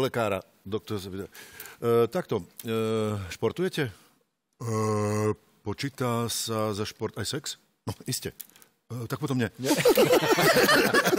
lekára, doktor Zebeda. E, takto, e, športujete? E, počíta sa za šport aj sex? No, iste. E, tak potom nie. nie?